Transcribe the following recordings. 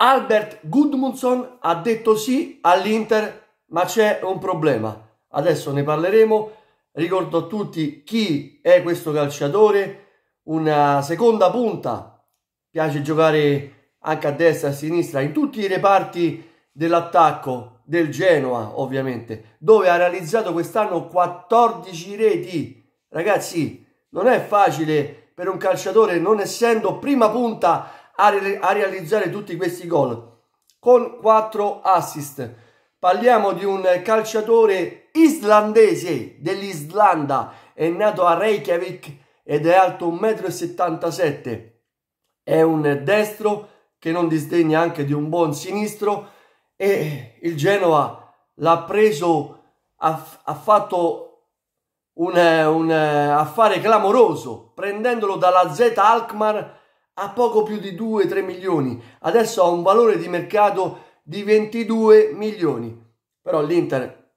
Albert Gudmundsson ha detto sì all'Inter, ma c'è un problema. Adesso ne parleremo. Ricordo a tutti chi è questo calciatore, una seconda punta, piace giocare anche a destra e a sinistra, in tutti i reparti dell'attacco del Genoa, ovviamente, dove ha realizzato quest'anno 14 reti. Ragazzi, non è facile per un calciatore non essendo prima punta a, re- a realizzare tutti questi gol con 4 assist. Parliamo di un calciatore islandese dell'Islanda, è nato a Reykjavik ed è alto 1,77 m. È un destro che non disdegna anche di un buon sinistro e il Genoa l'ha preso, ha, ha fatto un, un eh, affare clamoroso prendendolo dalla Z Alkmaar a poco più di 2-3 milioni, adesso ha un valore di mercato di 22 milioni. Però l'Inter,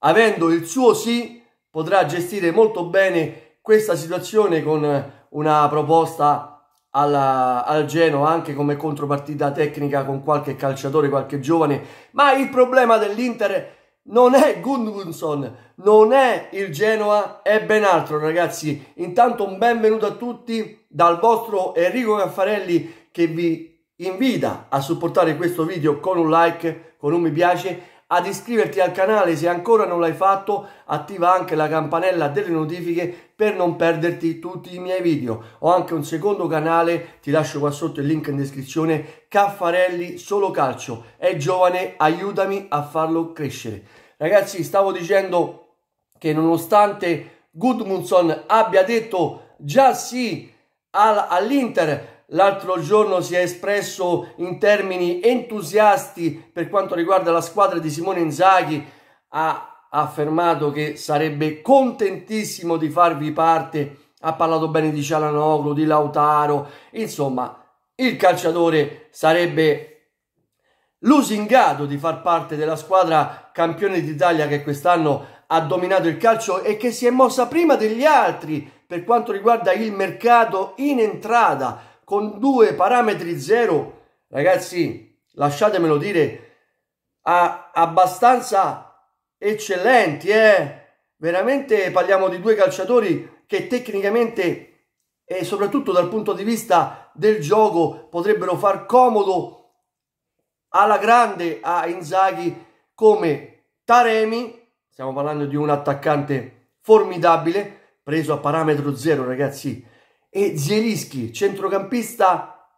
avendo il suo sì, potrà gestire molto bene questa situazione con una proposta alla, al Genoa anche come contropartita tecnica con qualche calciatore, qualche giovane. Ma il problema dell'Inter non è Gundgunson, non è il Genoa, è ben altro ragazzi. Intanto un benvenuto a tutti dal vostro Enrico Caffarelli che vi invita a supportare questo video con un like, con un mi piace, ad iscriverti al canale se ancora non l'hai fatto, attiva anche la campanella delle notifiche per non perderti tutti i miei video. Ho anche un secondo canale, ti lascio qua sotto il link in descrizione, Caffarelli Solo Calcio. È giovane, aiutami a farlo crescere. Ragazzi, stavo dicendo che nonostante Gudmundsson abbia detto già sì all'Inter l'altro giorno si è espresso in termini entusiasti per quanto riguarda la squadra di Simone Inzaghi, ha affermato che sarebbe contentissimo di farvi parte, ha parlato bene di Cialanoglu, di Lautaro, insomma il calciatore sarebbe lusingato di far parte della squadra campione d'Italia che quest'anno ha dominato il calcio e che si è mossa prima degli altri per quanto riguarda il mercato in entrata con due parametri zero, ragazzi, lasciatemelo dire, a, abbastanza eccellenti, eh? veramente parliamo di due calciatori che tecnicamente e soprattutto dal punto di vista del gioco potrebbero far comodo alla grande a Inzaghi come Taremi, stiamo parlando di un attaccante formidabile, preso a parametro zero, ragazzi. E Zielischi, centrocampista,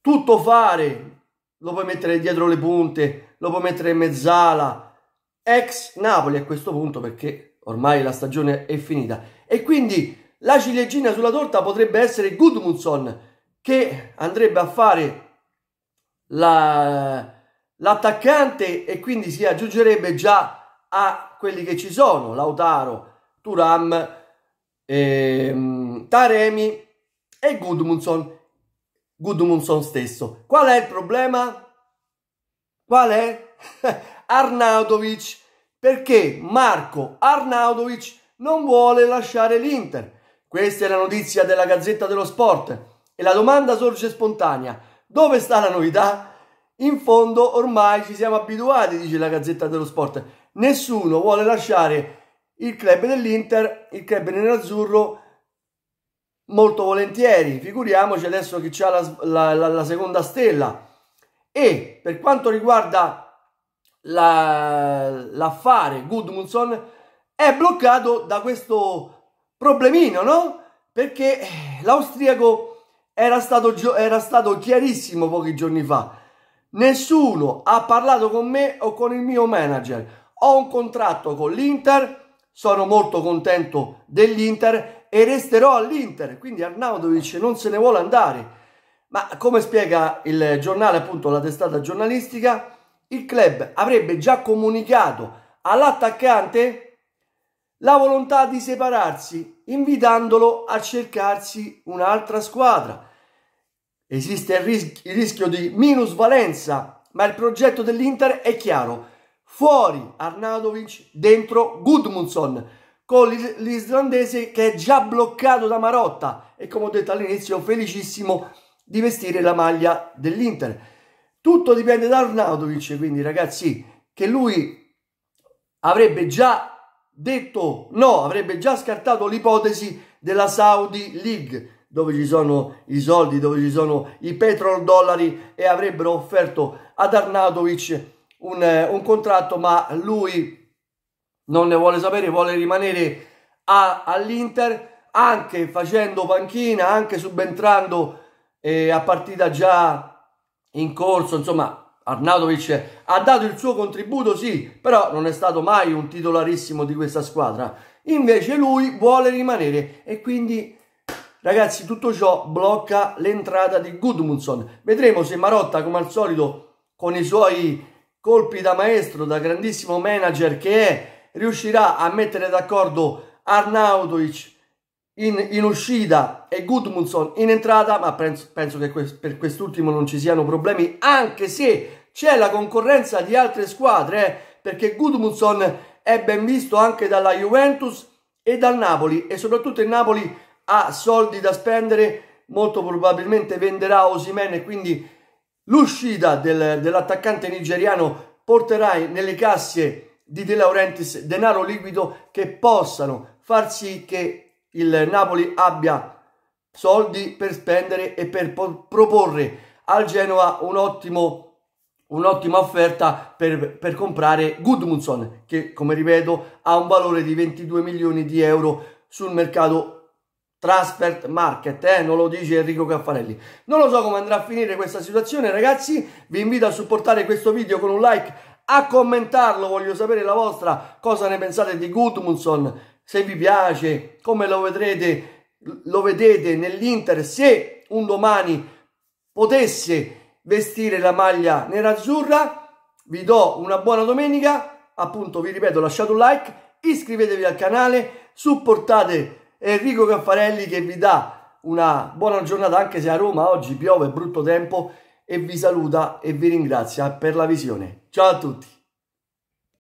tutto fare. Lo puoi mettere dietro le punte, lo puoi mettere in mezzala. Ex Napoli a questo punto perché ormai la stagione è finita. E quindi la ciliegina sulla torta potrebbe essere Gudmundsson che andrebbe a fare l'attaccante e quindi si aggiungerebbe già a quelli che ci sono, Lautaro, Turam, ehm, Taremi e Gudmundson. Gudmundson stesso. Qual è il problema? Qual è? Arnaudovic, perché Marco Arnaudovic non vuole lasciare l'Inter. Questa è la notizia della Gazzetta dello Sport e la domanda sorge spontanea. Dove sta la novità? In fondo ormai ci siamo abituati, dice la Gazzetta dello Sport. Nessuno vuole lasciare il club dell'Inter, il club nerazzurro molto volentieri, figuriamoci adesso che c'è la, la, la, la, seconda stella. E per quanto riguarda l'affare Gudmundsson, è bloccato da questo problemino, no? Perché eh, l'austriaco era stato, era stato chiarissimo pochi giorni fa. Nessuno ha parlato con me o con il mio manager. Ho un contratto con l'Inter, sono molto contento dell'Inter e resterò all'Inter, quindi Arnaudovic non se ne vuole andare. Ma come spiega il giornale, appunto la testata giornalistica, il club avrebbe già comunicato all'attaccante la volontà di separarsi, invitandolo a cercarsi un'altra squadra. Esiste il, ris il rischio di minusvalenza, ma il progetto dell'Inter è chiaro fuori Arnautovic, dentro Gudmundsson, con l'islandese che è già bloccato da Marotta e come ho detto all'inizio felicissimo di vestire la maglia dell'Inter. Tutto dipende da Arnautovic, quindi ragazzi, che lui avrebbe già detto no, avrebbe già scartato l'ipotesi della Saudi League dove ci sono i soldi, dove ci sono i petrol dollari e avrebbero offerto ad Arnautovic un, eh, un contratto, ma lui non ne vuole sapere, vuole rimanere a, all'Inter anche facendo panchina, anche subentrando eh, a partita già in corso, insomma Arnautovic ha dato il suo contributo, sì, però non è stato mai un titolarissimo di questa squadra. Invece lui vuole rimanere e quindi ragazzi tutto ciò blocca l'entrata di Gudmundsson. Vedremo se Marotta come al solito con i suoi colpi da maestro, da grandissimo manager che è, riuscirà a mettere d'accordo Arnaudovic in, in, uscita e Gudmundsson in entrata, ma penso, penso che quest, per quest'ultimo non ci siano problemi, anche se c'è la concorrenza di altre squadre, eh, perché Gudmundsson è ben visto anche dalla Juventus e dal Napoli e soprattutto il Napoli ha soldi da spendere, molto probabilmente venderà Osimene, e quindi L'uscita del, dell'attaccante nigeriano porterà nelle casse di De Laurentiis denaro liquido che possano far sì che il Napoli abbia soldi per spendere e per proporre al Genoa un ottimo un'ottima offerta per, per comprare Gudmundsson che come ripeto ha un valore di 22 milioni di euro sul mercato Transfer Market, eh? non lo dice Enrico Caffarelli. Non lo so come andrà a finire questa situazione, ragazzi. Vi invito a supportare questo video con un like, a commentarlo. Voglio sapere la vostra, cosa ne pensate di Gudmundsson, se vi piace, come lo vedrete, lo vedete nell'Inter, se un domani potesse vestire la maglia nerazzurra. Vi do una buona domenica. Appunto, vi ripeto, lasciate un like, iscrivetevi al canale, supportate Enrico Caffarelli che vi dà una buona giornata anche se a Roma oggi piove, brutto tempo e vi saluta e vi ringrazia per la visione. Ciao a tutti!